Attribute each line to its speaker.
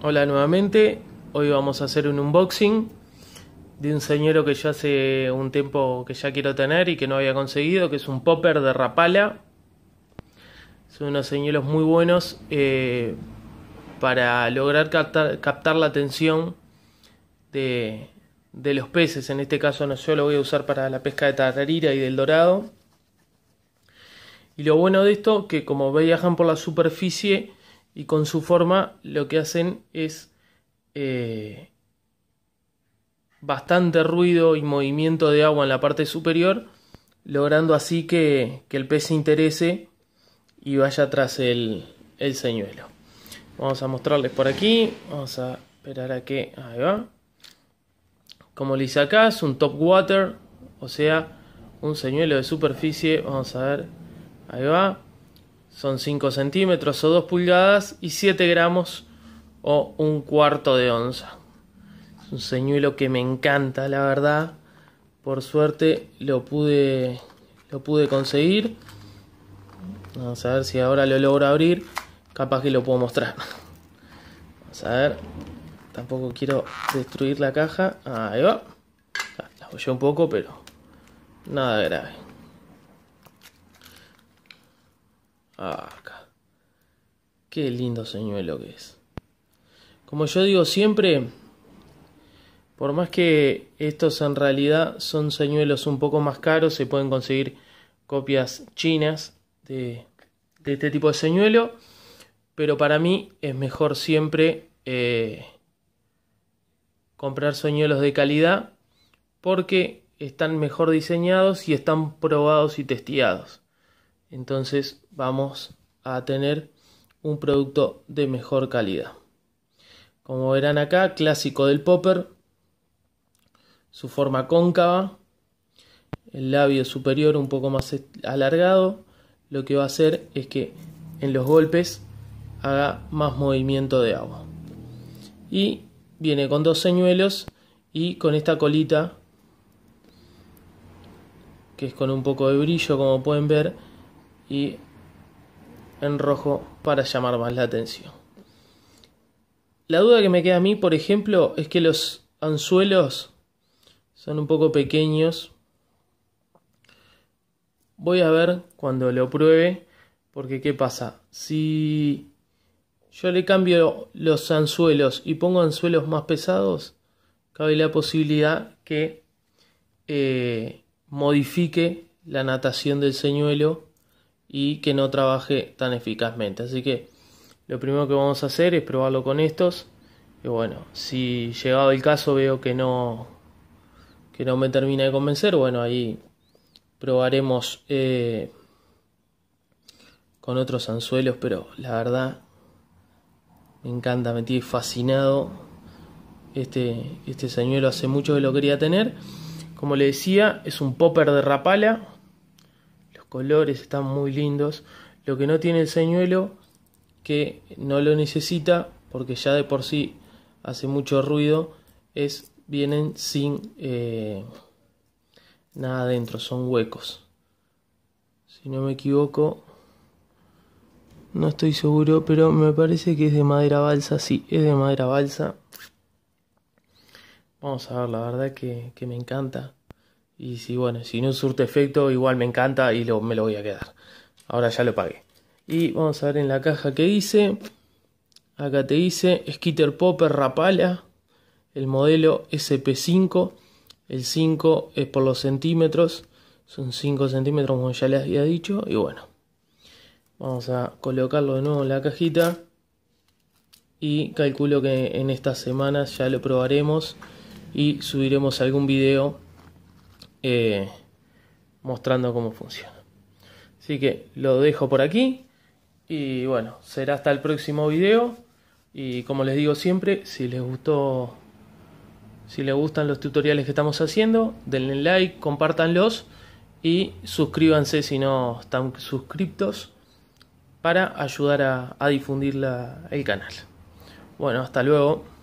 Speaker 1: Hola nuevamente, hoy vamos a hacer un unboxing de un señuelo que yo hace un tiempo que ya quiero tener y que no había conseguido, que es un popper de Rapala. Son unos señuelos muy buenos eh, para lograr captar, la atención de, los peces. En este caso no, yo lo voy a usar para la pesca de tararira y del dorado. Y lo bueno de esto, que como viajan por la superficie, y con su forma lo que hacen es eh, bastante ruido y movimiento de agua en la parte superior, logrando así que, el pez se interese y vaya tras el, el señuelo. Vamos a mostrarles por aquí, vamos a esperar a que... Ahí va. Como le hice acá, es un top water, o sea, un señuelo de superficie, vamos a ver, ahí va, son 5 centímetros o 2 pulgadas y 7 gramos o un cuarto de onza. Es un señuelo que me encanta, la verdad. Por suerte lo pude, lo pude conseguir. Vamos a ver si ahora lo logro abrir. Capaz que lo puedo mostrar. Vamos a ver. Tampoco quiero destruir la caja. Ahí va. La apoyé un poco, pero nada grave. Ah, acá. Qué lindo señuelo que es. Como yo digo siempre, por más que estos en realidad son señuelos un poco más caros, se pueden conseguir copias chinas de, este tipo de señuelo, pero para mí es mejor siempre eh, comprar señuelos de calidad porque están mejor diseñados y están probados y testeados entonces vamos a tener un producto de mejor calidad. Como verán acá, clásico del popper, su forma cóncava, el labio superior un poco más alargado, lo que va a hacer es que en los golpes haga más movimiento de agua. Y viene con dos señuelos y con esta colita, que es con un poco de brillo como pueden ver, y en rojo para llamar más la atención. La duda que me queda a mí, por ejemplo, es que los anzuelos son un poco pequeños. Voy a ver cuando lo pruebe, porque ¿qué pasa? Si yo le cambio los anzuelos y pongo anzuelos más pesados, cabe la posibilidad que eh, modifique la natación del señuelo y que no trabaje tan eficazmente. Así que lo primero que vamos a hacer es probarlo con estos. Y bueno, si llegado el caso veo que no, que no me termina de convencer, bueno, ahí probaremos eh, con otros anzuelos, pero la verdad me encanta, me tiene fascinado. Este, este señuelo hace mucho que lo quería tener. Como le decía, es un popper de rapala colores están muy lindos. Lo que no tiene el señuelo, que no lo necesita, porque ya de por sí hace mucho ruido, es vienen sin eh, nada adentro, son huecos. Si no me equivoco, no estoy seguro, pero me parece que es de madera balsa. Sí, es de madera balsa. Vamos a ver, la verdad que me encanta. Y si bueno, si no surte efecto, igual me encanta y lo, me lo voy a quedar. Ahora ya lo pagué. Y vamos a ver en la caja que dice Acá te dice Skitter Popper Rapala, el modelo SP5. El 5 es por los centímetros, son 5 centímetros como ya les había dicho. Y bueno, vamos a colocarlo de nuevo en la cajita. Y calculo que en estas semanas ya lo probaremos y subiremos algún video eh, mostrando cómo funciona. Así que lo dejo por aquí y bueno, será hasta el próximo video y como les digo siempre, si les gustó si les gustan los tutoriales que estamos haciendo, denle like, compártanlos y suscríbanse si no están suscriptos para ayudar a, difundir el canal. Bueno, hasta luego.